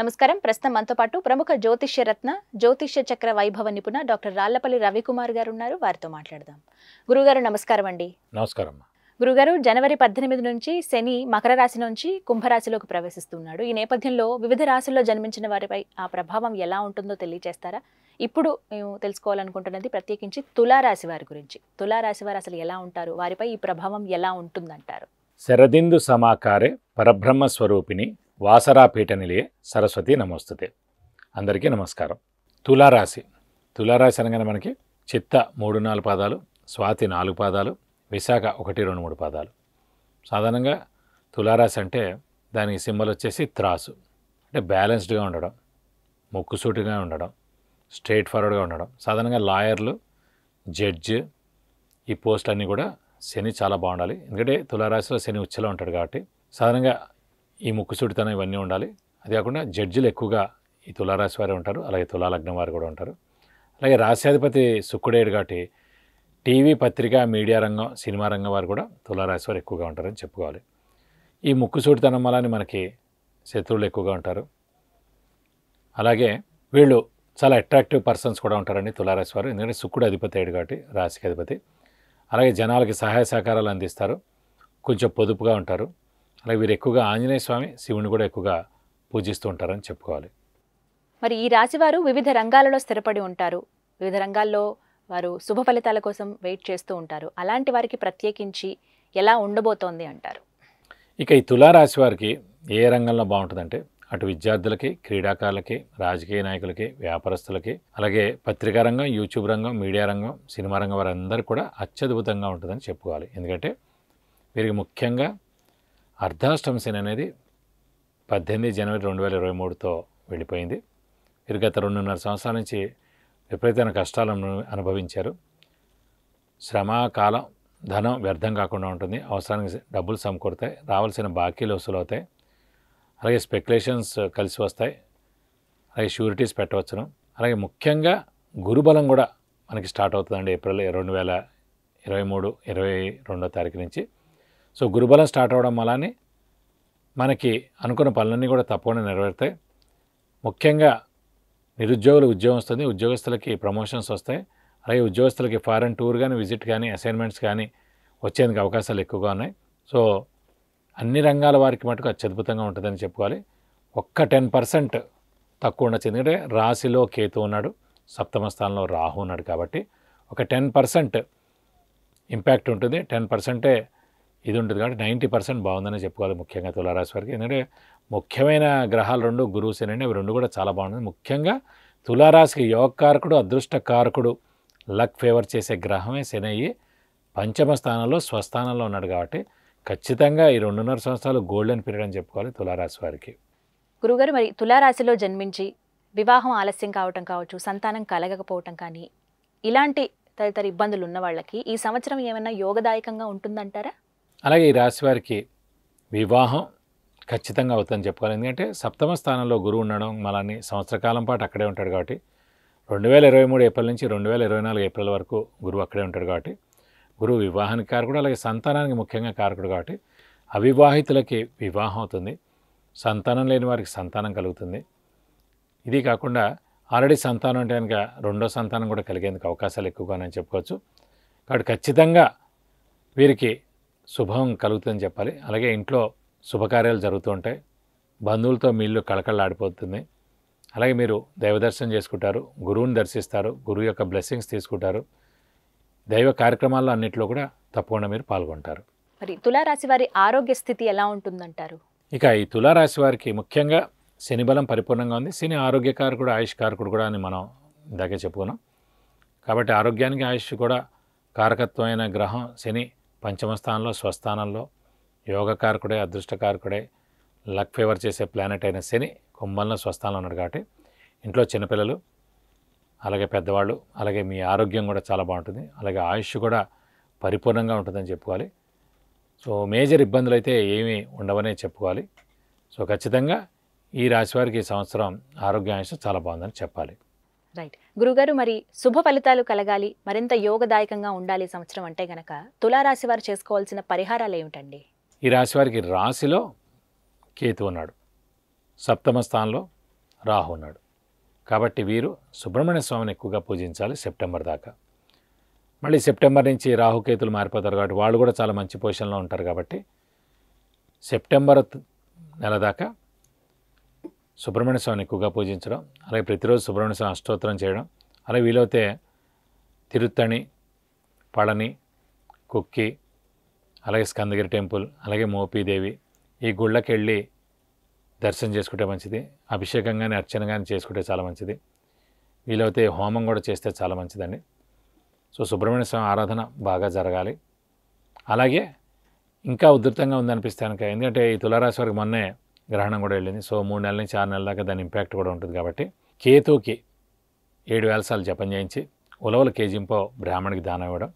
నమస్కారం ప్రస్తుతం మనతో పాటు ప్రముఖ జ్యోతిష్య రత్న జ్యోతిష్య చక్ర వైభవ నిపుణ డాక్టర్ రాళ్లపల్లి రవికుమార్ గారు ఉన్నారు వారితో మాట్లాడదాం గురుగారు నమస్కారం అండి నమస్కారం గురుగారు జనవరి పద్దెనిమిది నుంచి శని మకర రాశి నుంచి కుంభరాశిలోకి ప్రవేశిస్తున్నాడు ఈ నేపథ్యంలో వివిధ రాశుల్లో జన్మించిన వారిపై ఆ ప్రభావం ఎలా ఉంటుందో తెలియజేస్తారా ఇప్పుడు మేము తెలుసుకోవాలనుకుంటున్నది ప్రత్యేకించి తులారాశి వారి గురించి తులారాశి వారు అసలు ఎలా ఉంటారు వారిపై ఈ ప్రభావం ఎలా ఉంటుందంటారు శరదిందు సమాకారే పరబ్రహ్మ స్వరూపిణి వాసరాపీఠ నిలయ సరస్వతి నమోస్తుతే అందరికీ నమస్కారం తులారాశి తులారాశి అనగానే మనకి చిత్త మూడు నాలుగు పాదాలు స్వాతి నాలుగు పాదాలు విశాఖ ఒకటి రెండు మూడు పాదాలు సాధారణంగా తులారాశి అంటే దానికి సింబల్ వచ్చేసి త్రాసు అంటే బ్యాలెన్స్డ్గా ఉండడం ముక్కుసూటిగా ఉండడం స్ట్రైట్ ఫార్వర్డ్గా ఉండడం సాధారణంగా లాయర్లు జడ్జ్ ఈ పోస్టులన్నీ కూడా శని చాలా బాగుండాలి ఎందుకంటే తులారాశిలో శని ఉచ్చలో ఉంటాడు కాబట్టి సాధారణంగా ఈ ముక్కుసుడితనం ఇవన్నీ ఉండాలి అది కాకుండా జడ్జిలు ఎక్కువగా ఈ తులారాశి వారే ఉంటారు అలాగే తులాలగ్నం వారు కూడా ఉంటారు అలాగే రాష్ట్రాధిపతి శుక్రుడేడు కాబట్టి టీవీ పత్రిక మీడియా రంగం సినిమా రంగం వారు కూడా తులారాశి వారు ఎక్కువగా ఉంటారని చెప్పుకోవాలి ఈ ముక్కుసూటితనం వలన మనకి శత్రువులు ఎక్కువగా ఉంటారు అలాగే వీళ్ళు చాలా అట్రాక్టివ్ పర్సన్స్ కూడా ఉంటారండి తులారాశి వారు ఎందుకంటే శుక్రుడు అధిపతి అయ్యాడు కాబట్టి రాశికి అధిపతి అలాగే జనాలకి సహాయ సహకారాలు అందిస్తారు కొంచెం పొదుపుగా ఉంటారు అలాగే వీరు ఎక్కువగా ఆంజనేయ స్వామి శివుని కూడా ఎక్కువగా పూజిస్తూ ఉంటారని చెప్పుకోవాలి మరి ఈ రాశివారు వివిధ రంగాలలో స్థిరపడి ఉంటారు వివిధ రంగాల్లో వారు శుభ ఫలితాల కోసం వెయిట్ చేస్తూ ఉంటారు అలాంటి వారికి ప్రత్యేకించి ఎలా ఉండబోతోంది అంటారు ఇక ఈ తులారాశి వారికి ఏ రంగంలో బాగుంటుందంటే అటు విద్యార్థులకి క్రీడాకారులకి రాజకీయ నాయకులకి వ్యాపారస్తులకి అలాగే పత్రికా రంగం యూట్యూబ్ రంగం మీడియా రంగం సినిమా రంగం వారందరూ కూడా అత్యద్భుతంగా ఉంటుందని చెప్పుకోవాలి ఎందుకంటే వీరికి ముఖ్యంగా అర్ధాష్టమ శని అనేది పద్దెనిమిది జనవరి రెండు వేల ఇరవై మూడుతో వెళ్ళిపోయింది వీరు గత రెండున్నర సంవత్సరాల నుంచి విపరీతమైన కష్టాలను అనుభవించారు శ్రమ కాలం ధనం వ్యర్థం కాకుండా ఉంటుంది అవసరానికి డబ్బులు సమకూరుతాయి రావాల్సిన బాకీలు వసూలు అవుతాయి అలాగే స్పెక్యులేషన్స్ కలిసి వస్తాయి అలాగే షూరిటీస్ పెట్టవచ్చును అలాగే ముఖ్యంగా గురుబలం కూడా మనకి స్టార్ట్ అవుతుందండి ఏప్రిల్ రెండు వేల ఇరవై మూడు ఇరవై రెండో తారీఖు నుంచి సో గురుబలం స్టార్ట్ అవడం వల్లనే మనకి అనుకున్న పనులన్నీ కూడా తప్పకుండా నెరవేరుతాయి ముఖ్యంగా నిరుద్యోగులు ఉద్యోగం వస్తుంది ఉద్యోగస్తులకి ప్రమోషన్స్ వస్తాయి అలాగే ఉద్యోగస్తులకి ఫారెన్ టూర్ కానీ విజిట్ కానీ అసైన్మెంట్స్ కానీ వచ్చేందుకు అవకాశాలు ఎక్కువగా ఉన్నాయి సో అన్ని రంగాల వారికి మటుకు అత్యద్భుతంగా ఉంటుందని చెప్పుకోవాలి ఒక్క టెన్ పర్సెంట్ తక్కువ ఉండొచ్చు ఎందుకంటే రాశిలో కేతు ఉన్నాడు సప్తమ స్థానంలో రాహు ఉన్నాడు కాబట్టి ఒక టెన్ పర్సెంట్ ఇంపాక్ట్ ఉంటుంది టెన్ పర్సెంటే ఇది ఉంటుంది కాబట్టి నైంటీ పర్సెంట్ బాగుందని చెప్పుకోవాలి ముఖ్యంగా తులారాశి వారికి ఎందుకంటే ముఖ్యమైన గ్రహాలు రెండు గురువు శని అవి రెండు కూడా చాలా బాగుంటుంది ముఖ్యంగా తులారాశికి యోగకారకుడు అదృష్టకారకుడు లక్ ఫేవర్ చేసే గ్రహమే శని అయ్యి పంచమ స్థానంలో స్వస్థానంలో ఉన్నాడు కాబట్టి ఖచ్చితంగా ఈ రెండున్నర సంవత్సరాలు గోల్డెన్ పీరియడ్ అని చెప్పుకోవాలి తులారాశి వారికి గురుగారు మరి తులారాశిలో జన్మించి వివాహం ఆలస్యం కావటం కావచ్చు సంతానం కలగకపోవటం కానీ ఇలాంటి తదితర ఇబ్బందులు ఉన్న వాళ్ళకి ఈ సంవత్సరం ఏమైనా యోగదాయకంగా ఉంటుందంటారా అలాగే ఈ రాశివారికి వివాహం ఖచ్చితంగా అవుతుందని చెప్పుకోవాలి ఎందుకంటే సప్తమ స్థానంలో గురువు ఉండడం మనల్ని సంవత్సరకాలం పాటు అక్కడే ఉంటాడు కాబట్టి రెండు వేల ఇరవై మూడు ఏప్రిల్ నుంచి రెండు వేల ఇరవై నాలుగు ఏప్రిల్ వరకు గురువు అక్కడే ఉంటాడు కాబట్టి గురువు వివాహానికి కారకుడు అలాగే సంతానానికి ముఖ్యంగా కారకుడు కాబట్టి అవివాహితులకి వివాహం అవుతుంది సంతానం లేని వారికి సంతానం కలుగుతుంది ఇది కాకుండా ఆల్రెడీ సంతానం అంటే కనుక రెండో సంతానం కూడా కలిగేందుకు అవకాశాలు ఎక్కువగానని చెప్పుకోవచ్చు కాబట్టి ఖచ్చితంగా వీరికి శుభం కలుగుతుందని చెప్పాలి అలాగే ఇంట్లో శుభకార్యాలు జరుగుతూ ఉంటాయి బంధువులతో మీ ఇల్లు కళకళలాడిపోతుంది అలాగే మీరు దైవదర్శనం చేసుకుంటారు గురువుని దర్శిస్తారు గురువు యొక్క బ్లెస్సింగ్స్ తీసుకుంటారు దైవ కార్యక్రమాల్లో అన్నింటిలో కూడా తప్పకుండా మీరు పాల్గొంటారు మరి తులారాశి వారి ఆరోగ్య స్థితి ఎలా ఉంటుందంటారు ఇక ఈ తులారాశి వారికి ముఖ్యంగా శనిబలం పరిపూర్ణంగా ఉంది శని ఆరోగ్యకారకుడు ఆయుష్ కారకుడు కూడా అని మనం ఇందాకే చెప్పుకున్నాం కాబట్టి ఆరోగ్యానికి ఆయుష్ కూడా కారకత్వమైన గ్రహం శని పంచమ స్థానంలో స్వస్థానంలో యోగకారకుడే అదృష్టకారకుడే లక్ ఫేవర్ చేసే ప్లానెట్ అయిన శని కుంభంలో స్వస్థానంలో ఉన్నాడు కాబట్టి ఇంట్లో చిన్నపిల్లలు అలాగే పెద్దవాళ్ళు అలాగే మీ ఆరోగ్యం కూడా చాలా బాగుంటుంది అలాగే ఆయుష్ కూడా పరిపూర్ణంగా ఉంటుందని చెప్పుకోవాలి సో మేజర్ ఇబ్బందులు అయితే ఏమీ ఉండవనే చెప్పుకోవాలి సో ఖచ్చితంగా ఈ రాశి వారికి ఈ సంవత్సరం ఆరోగ్య ఆయుష్ చాలా బాగుందని చెప్పాలి రైట్ గురుగారు మరి శుభ ఫలితాలు కలగాలి మరింత యోగదాయకంగా ఉండాలి సంవత్సరం అంటే గనక తులారాశి వారు చేసుకోవాల్సిన పరిహారాలు ఏమిటండి ఈ రాశి వారికి రాశిలో కేతు ఉన్నాడు సప్తమ స్థానంలో రాహు ఉన్నాడు కాబట్టి వీరు సుబ్రహ్మణ్య స్వామిని ఎక్కువగా పూజించాలి సెప్టెంబర్ దాకా మళ్ళీ సెప్టెంబర్ నుంచి రాహుకేతులు మారిపోతారు కాబట్టి వాళ్ళు కూడా చాలా మంచి పొజిషన్లో ఉంటారు కాబట్టి సెప్టెంబర్ నెల దాకా సుబ్రహ్మణ్య స్వామిని ఎక్కువగా పూజించడం అలాగే ప్రతిరోజు సుబ్రహ్మణ్య స్వామి అష్టోత్తరం చేయడం అలాగే వీలైతే తిరుత్తణి పళని కుక్కి అలాగే స్కందగిరి టెంపుల్ అలాగే మోపీదేవి ఈ గుళ్ళకి వెళ్ళి దర్శనం చేసుకుంటే మంచిది అభిషేకం కానీ అర్చన కానీ చేసుకుంటే చాలా మంచిది వీలైతే హోమం కూడా చేస్తే చాలా మంచిదండి సో సుబ్రహ్మణ్య స్వామి ఆరాధన బాగా జరగాలి అలాగే ఇంకా ఉధృతంగా ఉందనిపిస్తే కనుక ఎందుకంటే ఈ తులారాశి వారికి మొన్నే గ్రహణం కూడా వెళ్ళింది సో మూడు నెలల నుంచి ఆరు నెలల దాకా దాని ఇంపాక్ట్ కూడా ఉంటుంది కాబట్టి కేతుకి ఏడు వేలసాలు జపం చేయించి ఉలవల కేజింపో బ్రాహ్మణికి దానం ఇవ్వడం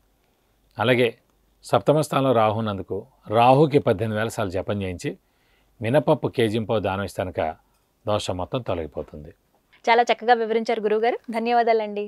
అలాగే సప్తమ స్థానంలో రాహు ఉన్నందుకు రాహుకి పద్దెనిమిది వేలసాలు జపం చేయించి మినపప్పు కేజింపో దానం ఇస్తానుక దోషం మొత్తం తొలగిపోతుంది చాలా చక్కగా వివరించారు గురువుగారు ధన్యవాదాలండి